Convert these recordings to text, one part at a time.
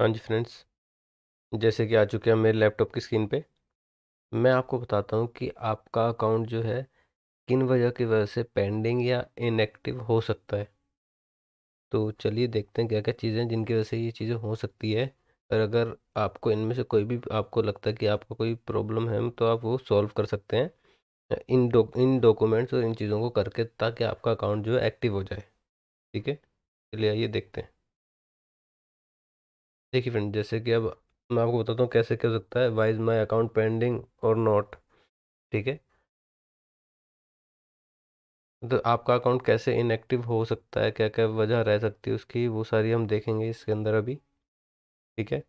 हाँ जी फ्रेंड्स जैसे कि आ चुके हैं मेरे लैपटॉप की स्क्रीन पे मैं आपको बताता हूँ कि आपका अकाउंट जो है किन वजह की वजह से पेंडिंग या इनएक्टिव हो सकता है तो चलिए देखते हैं क्या क्या चीज़ें जिनकी वजह से ये चीज़ें हो सकती है और अगर आपको इनमें से कोई भी आपको लगता है कि आपका कोई प्रॉब्लम है तो आप वो सॉल्व कर सकते हैं इन डो इन डॉक्यूमेंट्स और इन चीज़ों को करके ताकि आपका अकाउंट जो है एक्टिव हो जाए ठीक है चलिए आइए देखते हैं देखिए फ्रेंड जैसे कि अब मैं आपको बताता हूँ कैसे कर सकता है वाइज माई अकाउंट पेंडिंग और नॉट ठीक है तो आपका अकाउंट कैसे इनएक्टिव हो सकता है क्या क्या वजह रह सकती है उसकी वो सारी हम देखेंगे इसके अंदर अभी ठीक है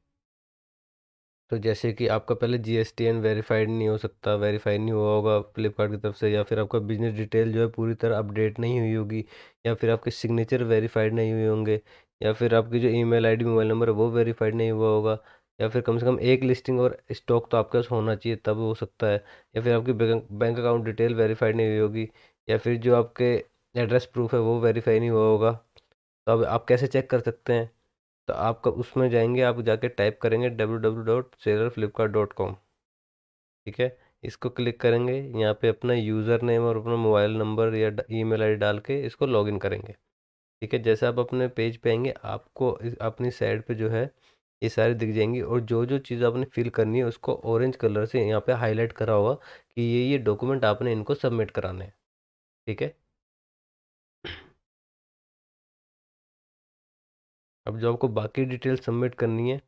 तो जैसे कि आपका पहले G S T N verified नहीं हो सकता वेरीफाइड नहीं हुआ होगा फ्लिपकार्ट की तरफ से या फिर आपका बिजनेस डिटेल जो है पूरी तरह अपडेट नहीं हुई होगी या फिर आपके सिग्नेचर वेरीफाइड नहीं हुए होंगे या फिर आपकी जो ईमेल आईडी मोबाइल नंबर है वो वेरीफाइड नहीं हुआ होगा या फिर कम से कम एक लिस्टिंग और स्टॉक तो आपके पास होना चाहिए तब हो सकता है या फिर आपकी बैंक अकाउंट डिटेल वेरीफाइड नहीं हुई होगी या फिर जो आपके एड्रेस प्रूफ है वो वेरीफाई नहीं हुआ होगा तो अब आप कैसे चेक कर सकते हैं तो आप उसमें जाएंगे आप जाके टाइप करेंगे W W dot seller Flipkart dot com ठीक है इसको क्लिक करेंगे यहाँ पे अपना यूज़र नेम और अपना मोबाइल नंबर या ईमेल आईडी डाल के इसको लॉगिन करेंगे ठीक है जैसे आप अपने पेज पे आएंगे आपको अपनी साइड पे जो है ये सारी दिख जाएंगी और जो जो चीज़ आपने फिल करनी है उसको ऑरेंज कलर से यहाँ पे हाईलाइट करा होगा कि ये ये डॉक्यूमेंट आपने इनको सबमिट कराने हैं ठीक है अब जो आपको बाकी डिटेल सबमिट करनी है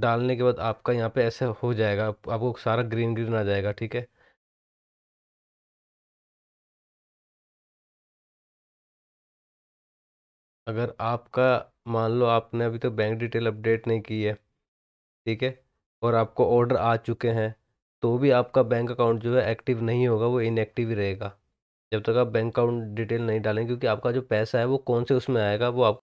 डालने के बाद आपका यहाँ पे ऐसा हो जाएगा आपको सारा ग्रीन ग्रीन आ जाएगा ठीक है अगर आपका मान लो आपने अभी तक तो बैंक डिटेल अपडेट नहीं की है ठीक है और आपको ऑर्डर आ चुके हैं तो भी आपका बैंक अकाउंट जो है एक्टिव नहीं होगा वो इनएक्टिव ही रहेगा जब तक आप बैंक अकाउंट डिटेल नहीं डालेंगे क्योंकि आपका जो पैसा है वो कौन से उसमें आएगा वो आप